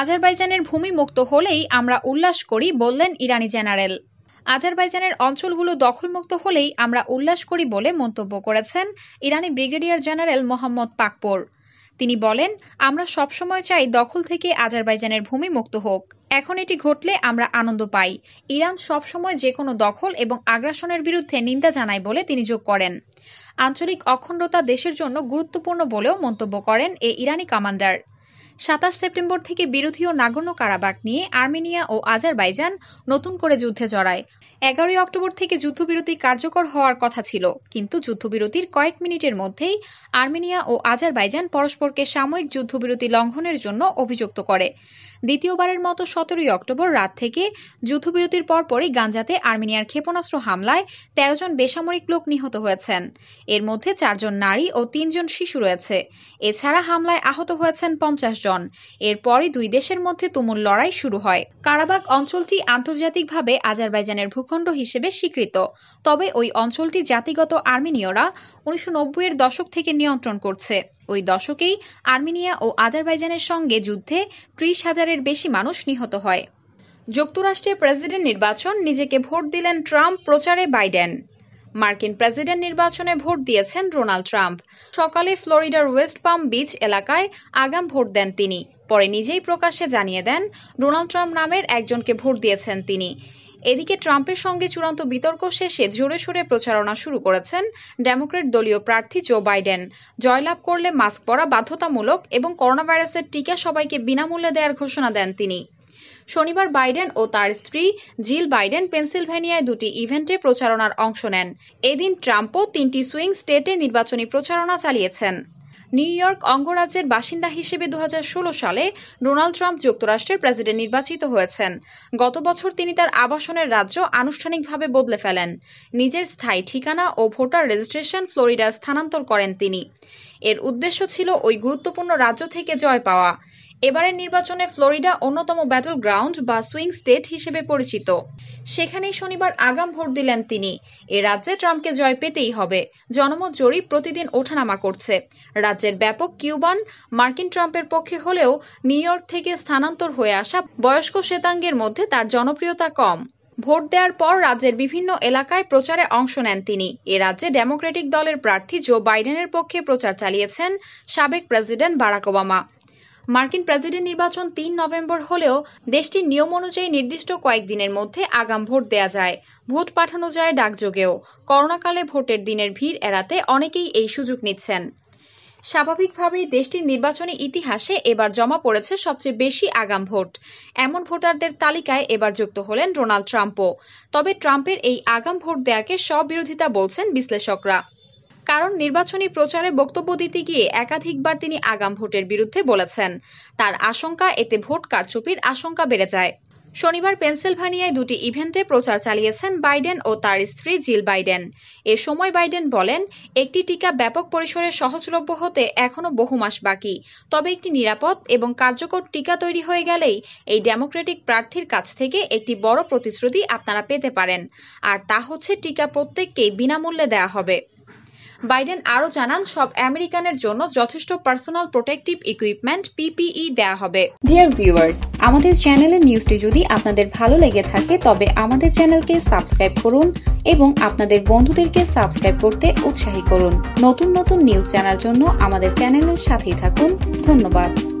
আজারবাইজানের ভূমি মুক্ত হলেই আমরা উল্লাস করি বললেন ইরানি জেনারেল আজারবাইজানের অঞ্চলগুলো দখলমুক্ত হলেই আমরা উল্লাস করি বলে মন্তব্য করেছেন ইরানি ব্রিগেডিয়ার জেনারেল মোহাম্মদ পাকপোর তিনি বলেন আমরা সবসময় চাই দখল থেকে আজারবাইজানের ভূমি মুক্ত হোক এখন এটি ঘটলে আমরা আনন্দ পাই ইরান সবসময় যে কোনো দখল এবং আগ্রাসনের বিরুদ্ধে নিন্দা জানায় বলে তিনি যোগ করেন আঞ্চলিক অখণ্ডতা দেশের জন্য গুরুত্বপূর্ণ বলেও মন্তব্য করেন এ ইরানি কমান্ডার সাতাশ সেপ্টেম্বর থেকে বিরোধী ও নাগর্ণ কারাবাক নিয়ে আর্মেনিয়া ও আজারবাইজান নতুন করে যুদ্ধে জড়ায় এগারোই অক্টোবর থেকে যুদ্ধবিরতি কার্যকর হওয়ার কথা ছিল কিন্তু যুদ্ধবিরতির কয়েক মিনিটের মধ্যেই আর্মেনিয়া ও আজারবাইজান পরস্পরকে সাময়িক যুদ্ধবিরতি লঙ্ঘনের জন্য অভিযুক্ত করে দ্বিতীয়বারের মতো সতেরোই অক্টোবর রাত থেকে যুদ্ধবিরতির পরপরই গাঞ্জাতে আর্মেনিয়ার ক্ষেপণাস্ত্র হামলায় তেরো জন বেসামরিক লোক নিহত হয়েছেন এর মধ্যে চারজন নারী ও তিনজন শিশু রয়েছে এছাড়া হামলায় আহত হয়েছেন পঞ্চাশ জন জন এরপরে দুই দেশের মধ্যে তুমুল লড়াই শুরু হয় কারাবাগ অঞ্চলটি আন্তর্জাতিকভাবে আজারবাইজানের ভূখণ্ড হিসেবে স্বীকৃত তবে ওই অঞ্চলটি জাতিগত আর্মেনীয়রা উনিশশো এর দশক থেকে নিয়ন্ত্রণ করছে ওই দশকেই আর্মেনিয়া ও আজারবাইজানের সঙ্গে যুদ্ধে ত্রিশ হাজারের বেশি মানুষ নিহত হয় যুক্তরাষ্ট্রের প্রেসিডেন্ট নির্বাচন নিজেকে ভোট দিলেন ট্রাম্প প্রচারে বাইডেন মার্কিন প্রেসিডেন্ট নির্বাচনে ভোট দিয়েছেন ডোনাল্ড ট্রাম্প সকালে ফ্লোরিডার ওয়েস্ট পাম বিচ এলাকায় আগাম ভোট দেন তিনি পরে নিজেই প্রকাশ্যে জানিয়ে দেন ডোনাল্ড ট্রাম্প নামের একজনকে ভোট দিয়েছেন তিনি এদিকে ট্রাম্পের সঙ্গে চূড়ান্ত বিতর্ক শেষে জোরে সোরে প্রচারণা শুরু করেছেন ডেমোক্রেট দলীয় প্রার্থী জো বাইডেন জয়লাভ করলে মাস্ক পরা বাধ্যতামূলক এবং করোনাভাইরাসের টিকা সবাইকে বিনামূল্যে দেওয়ার ঘোষণা দেন তিনি শনিবার বাইডেন ও তার স্ত্রী জিল বাইডেন পেনসিলভেনিয়ায় দুটি ইভেন্টে প্রচারণার অংশ নেন এদিন ট্রাম্পও তিনটি সুইং স্টেটে নির্বাচনী প্রচারণা চালিয়েছেন নিউ ইয়র্ক অঙ্গরাজ্যের বাসিন্দা হিসেবে দু সালে ডোনাল্ড ট্রাম্প যুক্তরাষ্ট্রের প্রেসিডেন্ট নির্বাচিত হয়েছেন গত বছর তিনি তার আবাসনের রাজ্য আনুষ্ঠানিকভাবে বদলে ফেলেন নিজের স্থায়ী ঠিকানা ও ভোটার রেজিস্ট্রেশন ফ্লোরিডা স্থানান্তর করেন তিনি এর উদ্দেশ্য ছিল ওই গুরুত্বপূর্ণ রাজ্য থেকে জয় পাওয়া এবারের নির্বাচনে ফ্লোরিডা অন্যতম ব্যাটল গ্রাউন্ড বা সুইং স্টেট হিসেবে পরিচিত সেখানেই শনিবার আগাম ভোট দিলেন তিনি এ রাজ্যে ট্রাম্পকে জয় পেতেই হবে জনমত জরিপ প্রতিদিন ওঠানামা করছে রাজ্যের ব্যাপক কিউবান মার্কিন ট্রাম্পের পক্ষে হলেও নিউ ইয়র্ক থেকে স্থানান্তর হয়ে আসা বয়স্ক শ্বেতাঙ্গের মধ্যে তার জনপ্রিয়তা কম ভোট দেওয়ার পর রাজ্যের বিভিন্ন এলাকায় প্রচারে অংশ নেন তিনি এ রাজ্যে ডেমোক্রেটিক দলের প্রার্থী জো বাইডেনের পক্ষে প্রচার চালিয়েছেন সাবেক প্রেসিডেন্ট বারাক ওবামা মার্কিন প্রেসিডেন্ট নির্বাচন তিন নভেম্বর হলেও দেশটির নিয়ম অনুযায়ী নির্দিষ্ট কয়েকদিনের মধ্যে আগাম ভোট দেয়া যায় ভোট পাঠানো যায় ডাকযোগেও করোনাকালে ভোটের দিনের ভিড় এড়াতে অনেকেই এই সুযোগ নিচ্ছেন স্বাভাবিকভাবেই দেশটির নির্বাচনী ইতিহাসে এবার জমা পড়েছে সবচেয়ে বেশি আগাম ভোট এমন ভোটারদের তালিকায় এবার যুক্ত হলেন ডোনাল্ড ট্রাম্পও তবে ট্রাম্পের এই আগাম ভোট দেয়াকে স্ববিরোধিতা বলছেন বিশ্লেষকরা কারণ নির্বাচনী প্রচারে বক্তব্য দিতে গিয়ে একাধিকবার তিনি আগাম ভোটের বিরুদ্ধে বলেছেন তার আশঙ্কা এতে ভোট কারচুপির আশঙ্কা বেড়ে যায় শনিবার পেনসিলভানিয়ায় দুটি ইভেন্টে প্রচার চালিয়েছেন বাইডেন ও তার স্ত্রী জিল বাইডেন এ সময় বাইডেন বলেন একটি টিকা ব্যাপক পরিসরে সহজলভ্য হতে এখনও বহু মাস বাকি তবে একটি নিরাপদ এবং কার্যকর টিকা তৈরি হয়ে গেলেই এই ডেমোক্রেটিক প্রার্থীর কাছ থেকে একটি বড় প্রতিশ্রুতি আপনারা পেতে পারেন আর তা হচ্ছে টিকা প্রত্যেককেই বিনামূল্যে দেয়া হবে বাইডেন আরও জানান সব আমেরিকানের জন্য যথেষ্ট পার্সোনাল প্রোটেকটিভ ইকুইপমেন্ট পিপিই দেয়া হবে ডিয়ার ভিউয়ার্স আমাদের চ্যানেলের নিউজটি যদি আপনাদের ভালো লেগে থাকে তবে আমাদের চ্যানেলকে সাবস্ক্রাইব করুন এবং আপনাদের বন্ধুদেরকে সাবস্ক্রাইব করতে উৎসাহী করুন নতুন নতুন নিউজ জানার জন্য আমাদের চ্যানেলের সাথেই থাকুন ধন্যবাদ